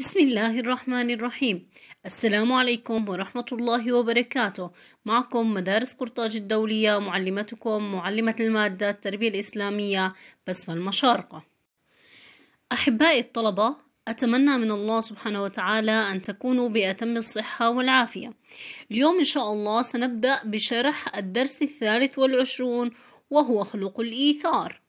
بسم الله الرحمن الرحيم السلام عليكم ورحمة الله وبركاته معكم مدارس قرطاج الدولية معلمتكم معلمة المادة التربية الإسلامية بسمة المشارقة أحبائي الطلبة أتمنى من الله سبحانه وتعالى أن تكونوا بأتم الصحة والعافية اليوم إن شاء الله سنبدأ بشرح الدرس الثالث والعشرون وهو خلق الإيثار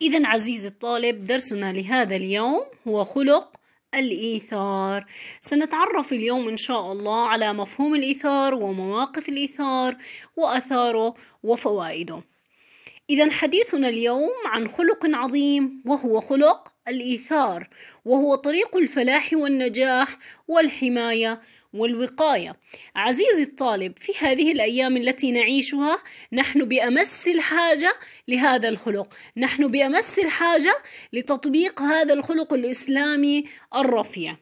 إذا عزيزي الطالب درسنا لهذا اليوم هو خلق الإيثار سنتعرف اليوم إن شاء الله على مفهوم الإيثار ومواقف الإيثار وأثاره وفوائده إذا حديثنا اليوم عن خلق عظيم وهو خلق الإيثار وهو طريق الفلاح والنجاح والحماية والوقاية. عزيزي الطالب، في هذه الأيام التي نعيشها نحن بأمس الحاجة لهذا الخلق، نحن بأمس الحاجة لتطبيق هذا الخلق الإسلامي الرفيع.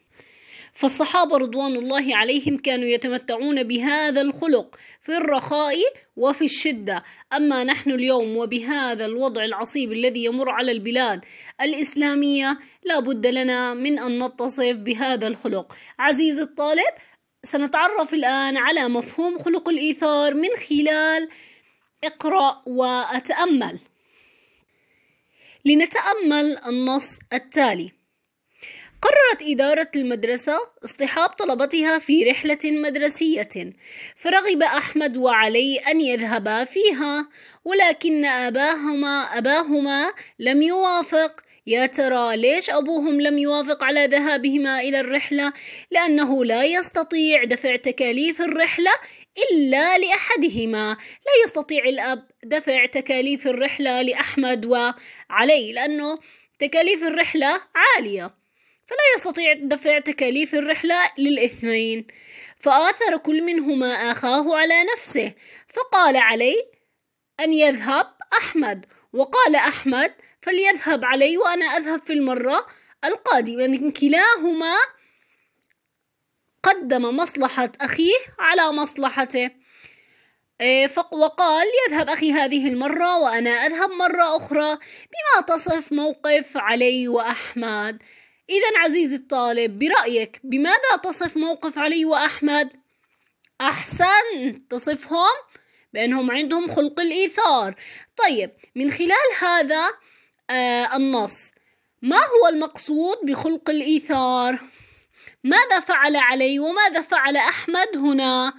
فالصحابة رضوان الله عليهم كانوا يتمتعون بهذا الخلق في الرخاء وفي الشدة، أما نحن اليوم وبهذا الوضع العصيب الذي يمر على البلاد الإسلامية، لا بد لنا من أن نتصف بهذا الخلق. عزيزي الطالب، سنتعرف الآن على مفهوم خلق الإيثار من خلال اقرأ وأتأمل لنتأمل النص التالي قررت إدارة المدرسة اصطحاب طلبتها في رحلة مدرسية، فرغب أحمد وعلي أن يذهبا فيها، ولكن أباهما أباهما لم يوافق، يا ترى ليش أبوهم لم يوافق على ذهابهما إلى الرحلة؟ لأنه لا يستطيع دفع تكاليف الرحلة إلا لأحدهما لا يستطيع الأب دفع تكاليف الرحلة لأحمد وعلي لأنه تكاليف الرحلة عالية فلا يستطيع دفع تكاليف الرحلة للاثنين فآثر كل منهما أخاه على نفسه فقال علي أن يذهب أحمد وقال أحمد فليذهب علي وأنا أذهب في المرة القادمة لكن كلاهما قدم مصلحة أخيه على مصلحته إيه، وقال يذهب أخي هذه المرة وأنا أذهب مرة أخرى بما تصف موقف علي وأحمد إذا عزيزي الطالب برأيك بماذا تصف موقف علي وأحمد؟ أحسن تصفهم بأنهم عندهم خلق الإيثار طيب من خلال هذا آه النص ما هو المقصود بخلق الإيثار؟ ماذا فعل علي وماذا فعل أحمد هنا؟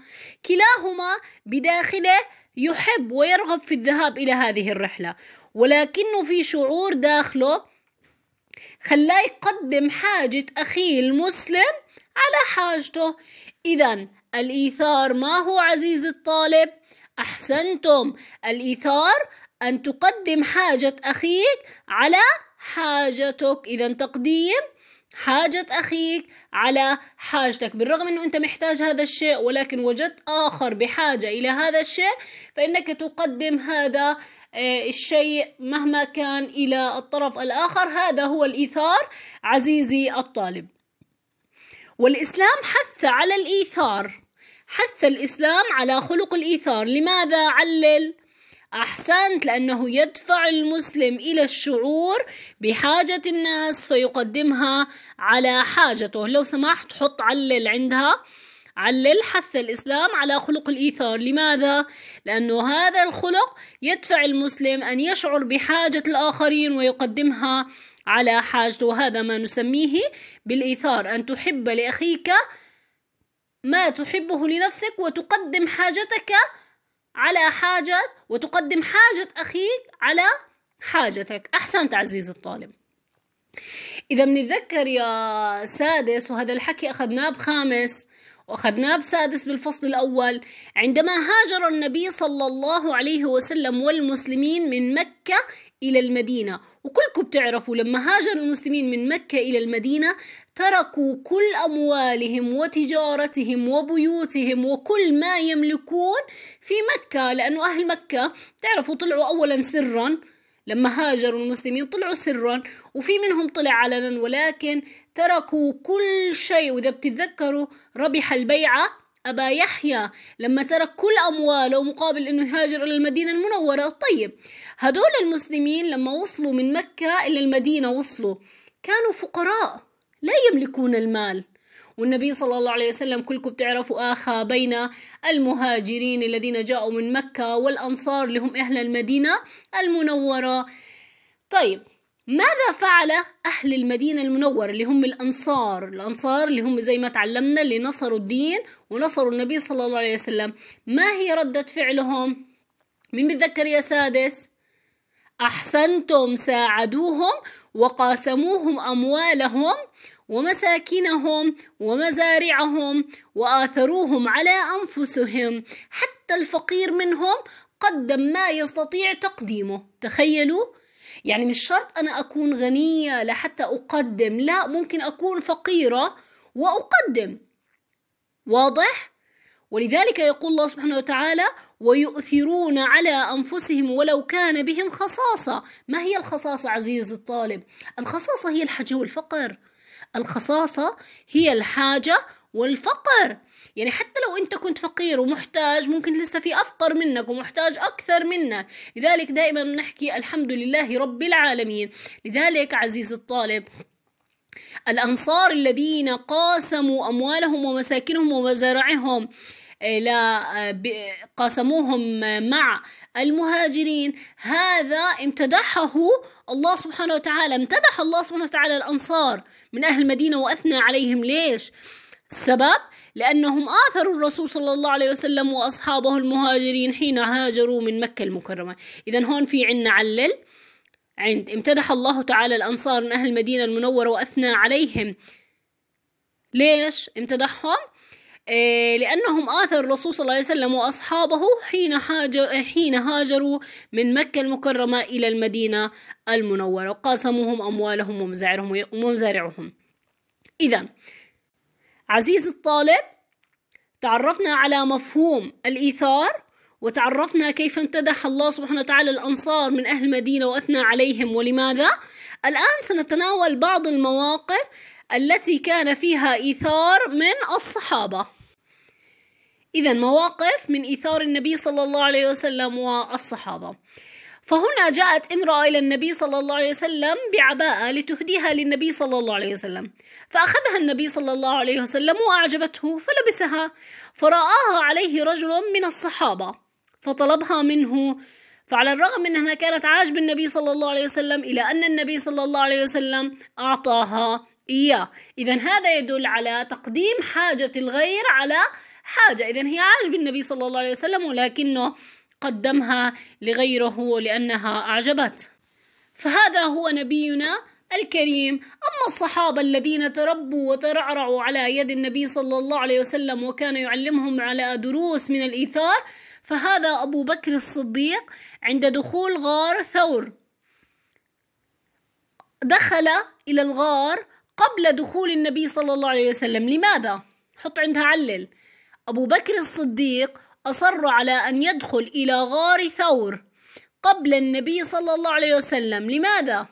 كلاهما بداخله يحب ويرغب في الذهاب إلى هذه الرحلة ولكنه في شعور داخله خلاه يقدم حاجة أخيه المسلم على حاجته إذا الإيثار ما هو عزيز الطالب؟ أحسنتم الإيثار أن تقدم حاجة أخيك على حاجتك إذا تقديم حاجة أخيك على حاجتك بالرغم أنه أنت محتاج هذا الشيء ولكن وجدت آخر بحاجة إلى هذا الشيء فإنك تقدم هذا آه، الشيء مهما كان إلى الطرف الآخر هذا هو الإيثار عزيزي الطالب والإسلام حث على الإيثار حث الإسلام على خلق الإيثار لماذا علل؟ أحسنت لأنه يدفع المسلم إلى الشعور بحاجة الناس فيقدمها على حاجته لو سمحت حط علل عندها علل حث الإسلام على خلق الإيثار لماذا؟ لأنه هذا الخلق يدفع المسلم أن يشعر بحاجة الآخرين ويقدمها على حاجته وهذا ما نسميه بالإيثار أن تحب لأخيك ما تحبه لنفسك وتقدم حاجتك على حاجة وتقدم حاجة أخيك على حاجتك أحسنت تعزيز الطالب إذا بنتذكر يا سادس وهذا الحكي أخذناه بخامس وأخذناه بسادس بالفصل الأول عندما هاجر النبي صلى الله عليه وسلم والمسلمين من مكة إلى المدينة وكلكم بتعرفوا لما هاجر المسلمين من مكة إلى المدينة تركوا كل أموالهم وتجارتهم وبيوتهم وكل ما يملكون في مكة لأنه أهل مكة تعرفوا طلعوا أولا سرا لما هاجروا المسلمين طلعوا سرا وفي منهم طلع علنا ولكن تركوا كل شيء وإذا بتتذكروا ربح البيعة أبا يحيى لما ترك كل أمواله مقابل أنه يهاجر إلى المدينة المنورة طيب هدول المسلمين لما وصلوا من مكة إلى المدينة وصلوا كانوا فقراء لا يملكون المال والنبي صلى الله عليه وسلم كلكم بتعرفوا آخى بين المهاجرين الذين جاءوا من مكة والأنصار لهم أهل المدينة المنورة طيب ماذا فعل أهل المدينة المنورة اللي هم الأنصار الأنصار اللي هم زي ما تعلمنا اللي نصروا الدين ونصروا النبي صلى الله عليه وسلم ما هي ردة فعلهم مين بتذكر يا سادس أحسنتم ساعدوهم وقاسموهم أموالهم ومساكنهم ومزارعهم وآثروهم على أنفسهم حتى الفقير منهم قدم ما يستطيع تقديمه تخيلوا يعني مش شرط أنا أكون غنية لحتى أقدم لا ممكن أكون فقيرة وأقدم واضح؟ ولذلك يقول الله سبحانه وتعالى ويؤثرون على أنفسهم ولو كان بهم خصاصة ما هي الخصاصة عزيز الطالب؟ الخصاصة هي الحاجة والفقر الخصاصة هي الحاجة والفقر يعني حتى لو انت كنت فقير ومحتاج ممكن لسه في افقر منك ومحتاج اكثر منك لذلك دائما بنحكي الحمد لله رب العالمين لذلك عزيز الطالب الأنصار الذين قاسموا أموالهم ومساكنهم ومزارعهم آه، لا آه، قاسموهم مع المهاجرين هذا امتدحه الله سبحانه وتعالى امتدح الله سبحانه وتعالى الأنصار من أهل المدينة وأثنى عليهم ليش؟ السبب لأنهم آثروا الرسول صلى الله عليه وسلم وأصحابه المهاجرين حين هاجروا من مكة المكرمة إذا هون في عنا علل عند امتدح الله تعالى الأنصار من أهل المدينة المنورة وأثنى عليهم ليش امتدحهم؟ إيه لأنهم آثر الرسول صلى الله عليه وسلم وأصحابه حين, هاجر حين هاجروا من مكة المكرمة إلى المدينة المنورة وقاسموهم أموالهم ومزارعهم ومزارعهم إذا عزيزي الطالب تعرفنا على مفهوم الإيثار وتعرفنا كيف امتدح الله سبحانه وتعالى الأنصار من أهل المدينة وأثنى عليهم ولماذا الآن سنتناول بعض المواقف التي كان فيها إيثار من الصحابة إذا مواقف من إيثار النبي صلى الله عليه وسلم والصحابة فهنا جاءت امرأة إلى النبي صلى الله عليه وسلم بعباءة لتهديها للنبي صلى الله عليه وسلم فأخذها النبي صلى الله عليه وسلم وأعجبته فلبسها فرآها عليه رجل من الصحابة فطلبها منه فعلى الرغم من أنها كانت عاجب النبي صلى الله عليه وسلم إلى أن النبي صلى الله عليه وسلم أعطاها إياه إذا هذا يدل على تقديم حاجة الغير على حاجة إذا هي عاجب النبي صلى الله عليه وسلم ولكنه قدمها لغيره لأنها أعجبته فهذا هو نبينا الكريم أما الصحابة الذين تربوا وترعرعوا على يد النبي صلى الله عليه وسلم وكان يعلمهم على دروس من الإيثار فهذا أبو بكر الصديق عند دخول غار ثور دخل إلى الغار قبل دخول النبي صلى الله عليه وسلم لماذا؟ حط عندها علل أبو بكر الصديق أصر على أن يدخل إلى غار ثور قبل النبي صلى الله عليه وسلم لماذا؟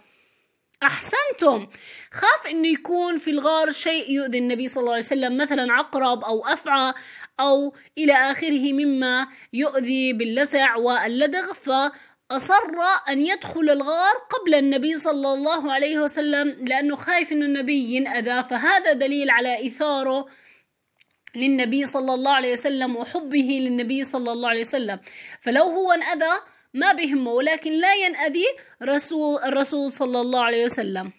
أحسنتم خاف أنه يكون في الغار شيء يؤذي النبي صلى الله عليه وسلم مثلا عقرب أو أفعى أو إلى آخره مما يؤذي باللسع واللدغ فأصر أن يدخل الغار قبل النبي صلى الله عليه وسلم لأنه خايف أن النبي ينأذى فهذا دليل على إثاره للنبي صلى الله عليه وسلم وحبه للنبي صلى الله عليه وسلم فلو هو انأذى ما بهمه ولكن لا ينأذي رسول الرسول صلى الله عليه وسلم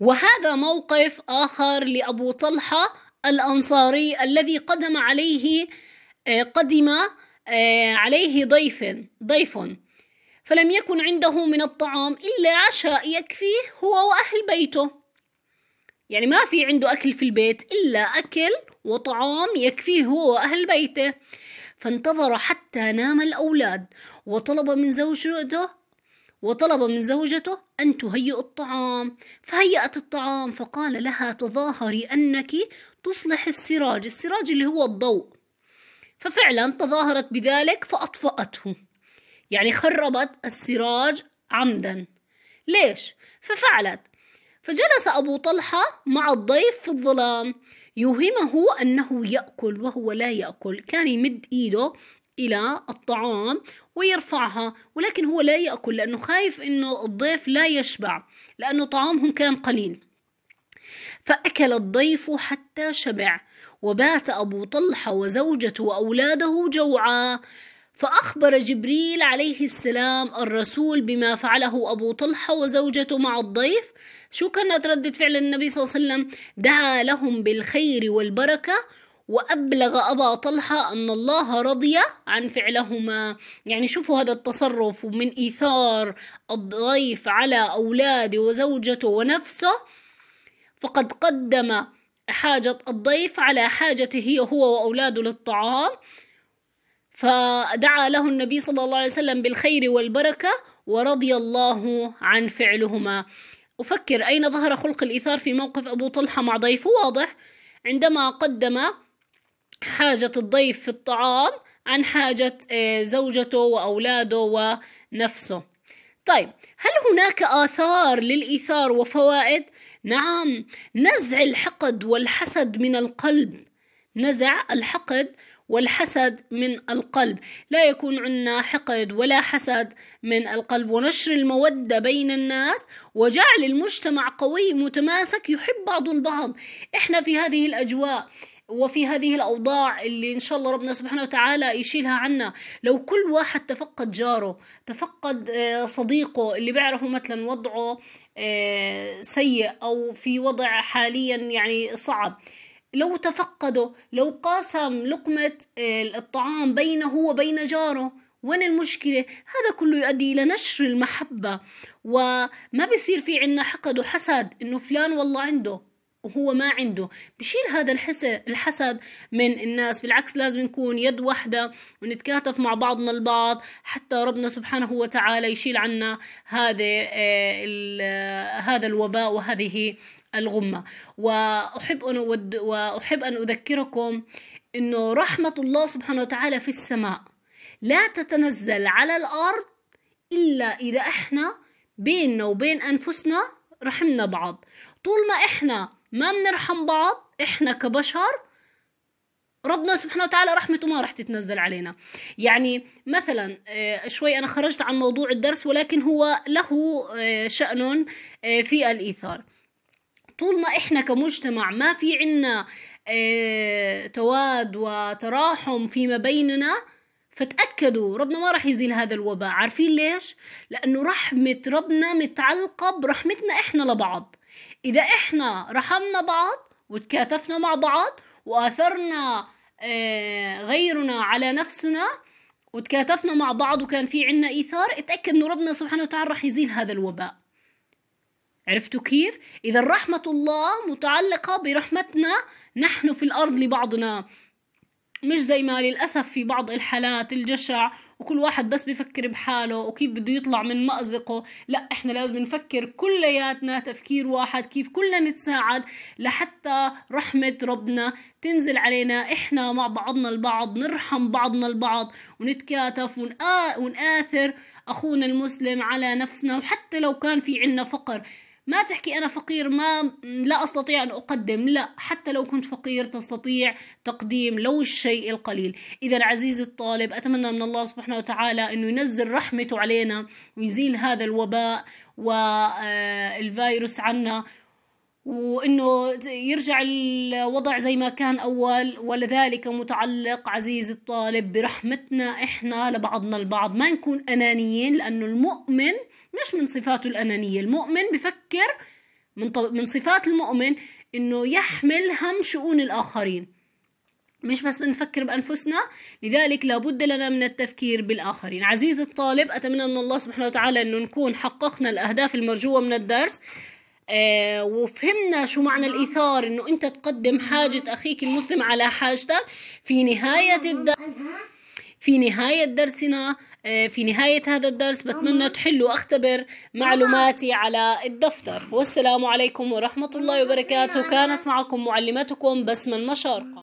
وهذا موقف آخر لأبو طلحة الأنصاري الذي قدم عليه آه، قدم آه، عليه ضيف ضيف فلم يكن عنده من الطعام إلا عشاء يكفيه هو وأهل بيته يعني ما في عنده أكل في البيت إلا أكل وطعام يكفيه هو وأهل بيته فانتظر حتى نام الأولاد وطلب من زوجته وطلب من زوجته أن تهيئ الطعام فهيأت الطعام فقال لها تظاهري أنك تصلح السراج السراج اللي هو الضوء ففعلا تظاهرت بذلك فأطفأته يعني خربت السراج عمدا ليش؟ ففعلت فجلس أبو طلحة مع الضيف في الظلام يوهمه أنه يأكل وهو لا يأكل كان يمد إيده إلى الطعام ويرفعها ولكن هو لا يأكل لأنه خايف أنه الضيف لا يشبع لأنه طعامهم كان قليل فأكل الضيف حتى شبع وبات أبو طلحة وزوجته وأولاده جوعا فأخبر جبريل عليه السلام الرسول بما فعله أبو طلحة وزوجته مع الضيف شو كانت ردة فعل النبي صلى الله عليه وسلم دعا لهم بالخير والبركة وأبلغ أبا طلحة أن الله رضي عن فعلهما يعني شوفوا هذا التصرف من إيثار الضيف على أولاده وزوجته ونفسه فقد قدم حاجة الضيف على حاجته هي هو وأولاده للطعام فدعا له النبي صلى الله عليه وسلم بالخير والبركة ورضي الله عن فعلهما أفكر أين ظهر خلق الإيثار في موقف أبو طلحة مع ضيفه واضح عندما قدم حاجة الضيف في الطعام عن حاجة آه، زوجته وأولاده ونفسه طيب هل هناك آثار للإيثار وفوائد؟ نعم نزع الحقد والحسد من القلب نزع الحقد والحسد من القلب لا يكون عندنا حقد ولا حسد من القلب ونشر المودة بين الناس وجعل المجتمع قوي متماسك يحب بعض البعض احنا في هذه الأجواء وفي هذه الأوضاع اللي إن شاء الله ربنا سبحانه وتعالى يشيلها عنا لو كل واحد تفقد جاره تفقد آه، صديقه اللي بيعرفه مثلا وضعه آه، سيء أو في وضع حاليا يعني صعب لو تفقده لو قاسم لقمة آه، الطعام بينه وبين جاره وين المشكلة؟ هذا كله يؤدي إلى نشر المحبة وما بصير في عنا حقد وحسد إنه فلان والله عنده وهو ما عنده بشيل هذا الحسد الحسد من الناس بالعكس لازم نكون يد واحدة ونتكاتف مع بعضنا البعض حتى ربنا سبحانه وتعالى يشيل عنا هذا آه، هذا الوباء وهذه الغمة وأحب أن, أود وأحب أن أذكركم أنه رحمة الله سبحانه وتعالى في السماء لا تتنزل على الأرض إلا إذا إحنا بيننا وبين أنفسنا رحمنا بعض طول ما إحنا ما بنرحم بعض إحنا كبشر ربنا سبحانه وتعالى رحمته ما رح تتنزل علينا يعني مثلا آه، شوي أنا خرجت عن موضوع الدرس ولكن هو له آه، شأن آه، في الإيثار طول ما احنا كمجتمع ما في عنا اه تواد وتراحم فيما بيننا فتأكدوا ربنا ما راح يزيل هذا الوباء عارفين ليش؟ لأنه رحمة ربنا متعلقة برحمتنا إحنا لبعض إذا إحنا رحمنا بعض وتكاتفنا مع بعض وآثرنا اه غيرنا على نفسنا وتكاتفنا مع بعض وكان في عنا إيثار اتأكد أنه ربنا سبحانه وتعالى رح يزيل هذا الوباء عرفتوا كيف؟ إذا رحمة الله متعلقة برحمتنا نحن في الأرض لبعضنا مش زي ما للأسف في بعض الحالات الجشع وكل واحد بس بفكر بحاله وكيف بده يطلع من مأزقه لا احنا لازم نفكر كلياتنا تفكير واحد كيف كلنا نتساعد لحتى رحمة ربنا تنزل علينا احنا مع بعضنا البعض نرحم بعضنا البعض ونتكاتف ونآثر أخونا المسلم على نفسنا وحتى لو كان في عنا فقر ما تحكي أنا فقير ما لا أستطيع أن أقدم لا حتى لو كنت فقير تستطيع تقديم لو الشيء القليل إذا عزيزي الطالب أتمنى من الله سبحانه وتعالى أنه ينزل رحمته علينا ويزيل هذا الوباء والفيروس آه، عنا وانه يرجع الوضع زي ما كان اول ولذلك متعلق عزيزي الطالب برحمتنا احنا لبعضنا البعض ما نكون انانيين لانه المؤمن مش من صفاته الأنانية المؤمن بفكر من, طب... من صفات المؤمن إنه يحمل هم شؤون الآخرين مش بس بنفكر بأنفسنا لذلك لابد لنا من التفكير بالآخرين عزيزي الطالب أتمنى من الله سبحانه وتعالى أنه نكون حققنا الأهداف المرجوة من الدرس آه وفهمنا شو معنى الإيثار أنه أنت تقدم حاجة أخيك المسلم على حاجتك في نهاية الدرس في نهاية درسنا آه، في نهاية هذا الدرس بتمنى آه. تحلوا أختبر معلوماتي آه. على الدفتر والسلام عليكم ورحمة الله وبركاته كانت معكم معلمتكم بسمة المشارقة